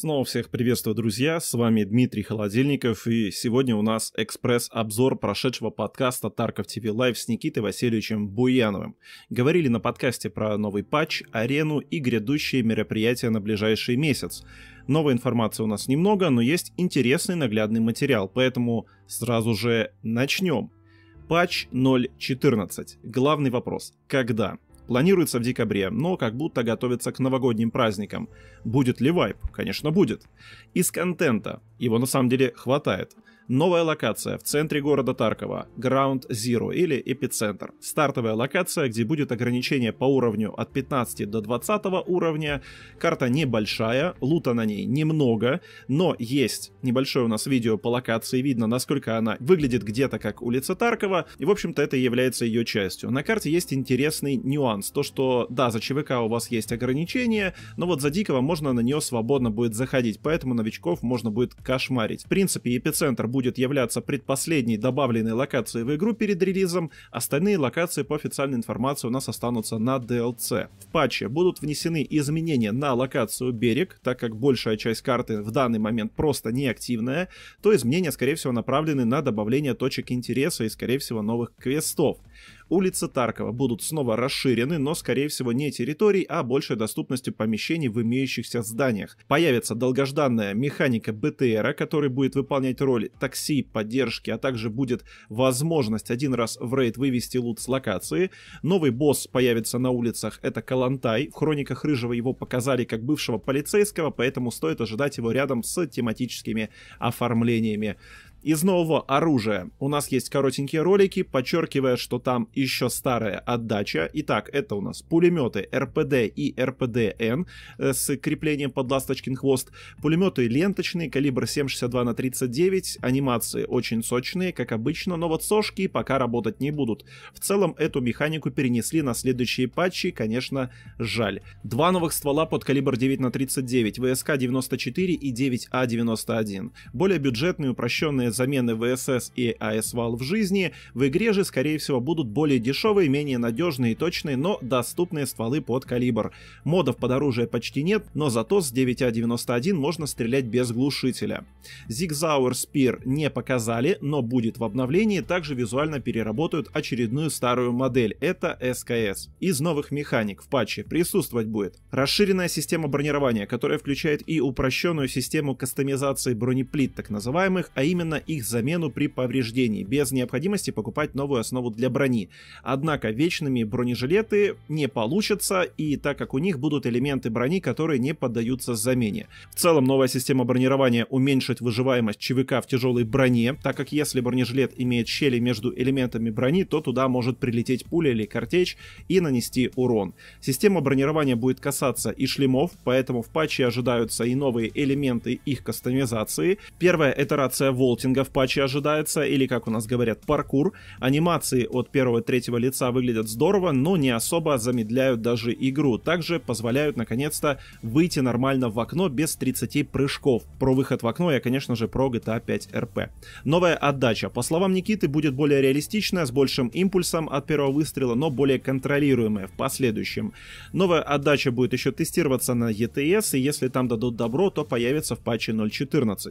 Снова всех приветствую, друзья, с вами Дмитрий Холодильников, и сегодня у нас экспресс-обзор прошедшего подкаста Тарков ТВ Лайв с Никитой Васильевичем Буяновым. Говорили на подкасте про новый патч, арену и грядущие мероприятия на ближайший месяц. Новой информации у нас немного, но есть интересный наглядный материал, поэтому сразу же начнем. Патч 0.14. Главный вопрос. Когда? Планируется в декабре, но как будто готовится к новогодним праздникам. Будет ли вайп? Конечно, будет. Из контента. Его на самом деле хватает. Новая локация в центре города Таркова, Ground Zero или Эпицентр. Стартовая локация, где будет ограничение по уровню от 15 до 20 уровня. Карта небольшая, лута на ней немного, но есть небольшое у нас видео по локации, видно, насколько она выглядит где-то как улица Таркова, и, в общем-то, это является ее частью. На карте есть интересный нюанс, то, что, да, за ЧВК у вас есть ограничения, но вот за Дикого можно на нее свободно будет заходить, поэтому новичков можно будет кошмарить. В принципе, эпицентр будет являться предпоследней добавленной локацией в игру перед релизом, остальные локации по официальной информации у нас останутся на DLC. В патче будут внесены изменения на локацию берег, так как большая часть карты в данный момент просто неактивная, то изменения, скорее всего, направлены на добавление точек интереса и, скорее всего, новых квестов. Улица Таркова будут снова расширены, но, скорее всего, не территорий, а большей доступностью помещений в имеющихся зданиях. Появится долгожданная механика БТРа, который будет выполнять роль такси, поддержки, а также будет возможность один раз в рейд вывести лут с локации. Новый босс появится на улицах, это Калантай. В хрониках Рыжего его показали как бывшего полицейского, поэтому стоит ожидать его рядом с тематическими оформлениями. Из нового оружия у нас есть коротенькие ролики, подчеркивая, что там еще старая отдача. Итак, это у нас пулеметы РПД и РПДН э, с креплением под ласточкин хвост. Пулеметы ленточные, калибр 7,62 на 39, анимации очень сочные, как обычно, но вот сошки пока работать не будут. В целом, эту механику перенесли на следующие патчи, конечно, жаль. Два новых ствола под калибр 9 на 39, ВСК-94 и 9А-91. Более бюджетные упрощенные замены ВСС и АСВАЛ в жизни, в игре же, скорее всего, будут более дешевые, менее надежные и точные, но доступные стволы под калибр. Модов под оружие почти нет, но зато с 9А91 можно стрелять без глушителя. Зигзауэр Спир не показали, но будет в обновлении, также визуально переработают очередную старую модель, это СКС. Из новых механик в патче присутствовать будет расширенная система бронирования, которая включает и упрощенную систему кастомизации бронеплит так называемых, а именно их замену при повреждении, без необходимости покупать новую основу для брони. Однако вечными бронежилеты не получатся, и так как у них будут элементы брони, которые не поддаются замене. В целом новая система бронирования уменьшит выживаемость ЧВК в тяжелой броне, так как если бронежилет имеет щели между элементами брони, то туда может прилететь пуля или картечь и нанести урон. Система бронирования будет касаться и шлемов, поэтому в патче ожидаются и новые элементы их кастомизации. Первая итерация Волтин кастинга в патче ожидается, или, как у нас говорят, паркур. Анимации от первого и третьего лица выглядят здорово, но не особо замедляют даже игру. Также позволяют, наконец-то, выйти нормально в окно без 30 прыжков. Про выход в окно я, конечно же, про GTA 5 RP. Новая отдача. По словам Никиты, будет более реалистичная, с большим импульсом от первого выстрела, но более контролируемая в последующем. Новая отдача будет еще тестироваться на ETS, и если там дадут добро, то появится в патче 0.14.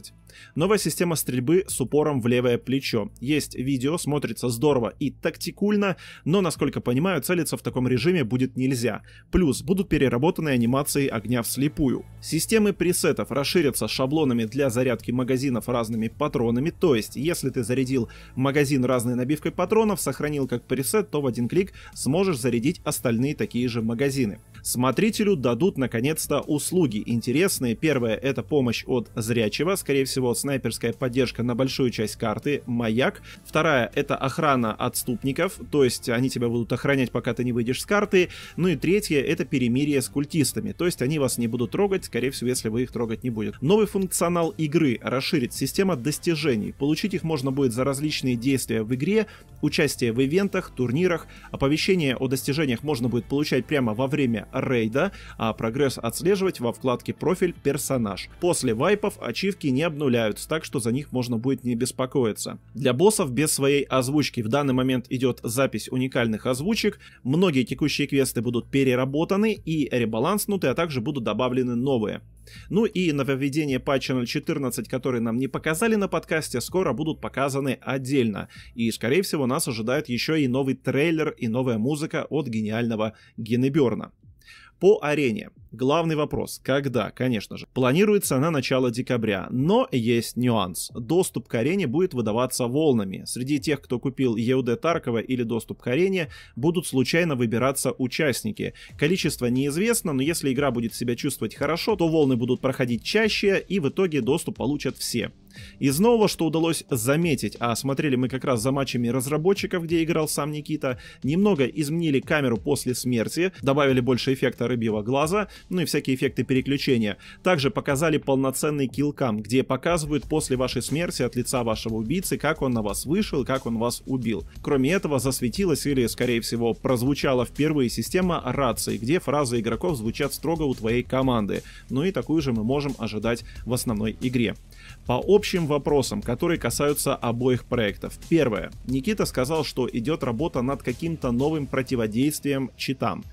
Новая система стрельбы с упором в левое плечо. Есть видео, смотрится здорово и тактикульно, но, насколько понимаю, целиться в таком режиме будет нельзя. Плюс будут переработаны анимации огня вслепую. Системы пресетов расширятся шаблонами для зарядки магазинов разными патронами, то есть если ты зарядил магазин разной набивкой патронов, сохранил как пресет, то в один клик сможешь зарядить остальные такие же магазины. Смотрителю дадут наконец-то услуги интересные. Первое это помощь от зрячего, скорее всего снайперская поддержка на большую часть карты, маяк. Вторая — это охрана отступников, то есть они тебя будут охранять, пока ты не выйдешь с карты. Ну и третье — это перемирие с культистами, то есть они вас не будут трогать, скорее всего, если вы их трогать не будет Новый функционал игры расширит система достижений. Получить их можно будет за различные действия в игре, участие в ивентах, турнирах. Оповещение о достижениях можно будет получать прямо во время рейда, а прогресс отслеживать во вкладке «Профиль. Персонаж». После вайпов ачивки не обнуляются, так что за них можно будет будет не беспокоиться. Для боссов без своей озвучки в данный момент идет запись уникальных озвучек, многие текущие квесты будут переработаны и ребаланснуты, а также будут добавлены новые. Ну и нововведения патча 0.14, которые нам не показали на подкасте, скоро будут показаны отдельно. И, скорее всего, нас ожидает еще и новый трейлер и новая музыка от гениального Геннеберна. По арене. Главный вопрос – когда, конечно же. Планируется на начало декабря, но есть нюанс. Доступ к арене будет выдаваться волнами. Среди тех, кто купил ЕУД Таркова или доступ к арене, будут случайно выбираться участники. Количество неизвестно, но если игра будет себя чувствовать хорошо, то волны будут проходить чаще и в итоге доступ получат все. Из нового, что удалось заметить, а смотрели мы как раз за матчами разработчиков, где играл сам Никита, немного изменили камеру после смерти, добавили больше эффекта рыбьего глаза, ну и всякие эффекты переключения. Также показали полноценный килкам, где показывают после вашей смерти от лица вашего убийцы, как он на вас вышел, как он вас убил. Кроме этого, засветилась или, скорее всего, прозвучала впервые система рации, где фразы игроков звучат строго у твоей команды. Ну и такую же мы можем ожидать в основной игре. По общим вопросам, которые касаются обоих проектов. Первое. Никита сказал, что идет работа над каким-то новым противодействием читам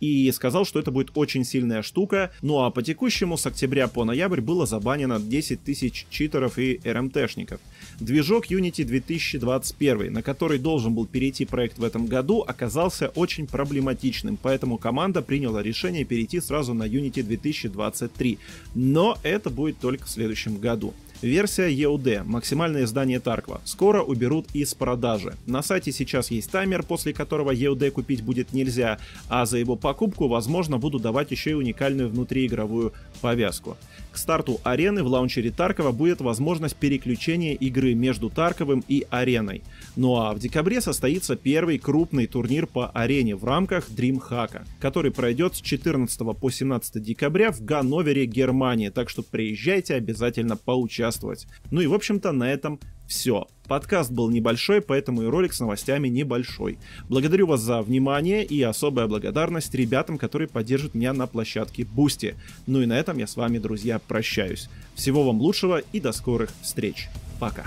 и сказал, что это будет очень сильная штука. Ну а по текущему с октября по ноябрь было забанено 10 тысяч читеров и РМТшников. Эм Движок Unity 2021, на который должен был перейти проект в этом году, оказался очень проблематичным, поэтому команда приняла решение перейти сразу на Unity 2023. Но это будет только в следующем году. Версия EUD максимальное издание Тарква, скоро уберут из продажи. На сайте сейчас есть таймер, после которого EUD купить будет нельзя, а за его покупку, возможно, будут давать еще и уникальную внутриигровую повязку. К старту арены в лаунчере Таркова будет возможность переключения игры между Тарковым и ареной. Ну а в декабре состоится первый крупный турнир по арене в рамках DreamHack, который пройдет с 14 по 17 декабря в Ганновере, Германия, так что приезжайте обязательно поучаствовать участвовать. Ну и, в общем-то, на этом все. Подкаст был небольшой, поэтому и ролик с новостями небольшой. Благодарю вас за внимание и особая благодарность ребятам, которые поддержат меня на площадке Бусти. Ну и на этом я с вами, друзья, прощаюсь. Всего вам лучшего и до скорых встреч. Пока.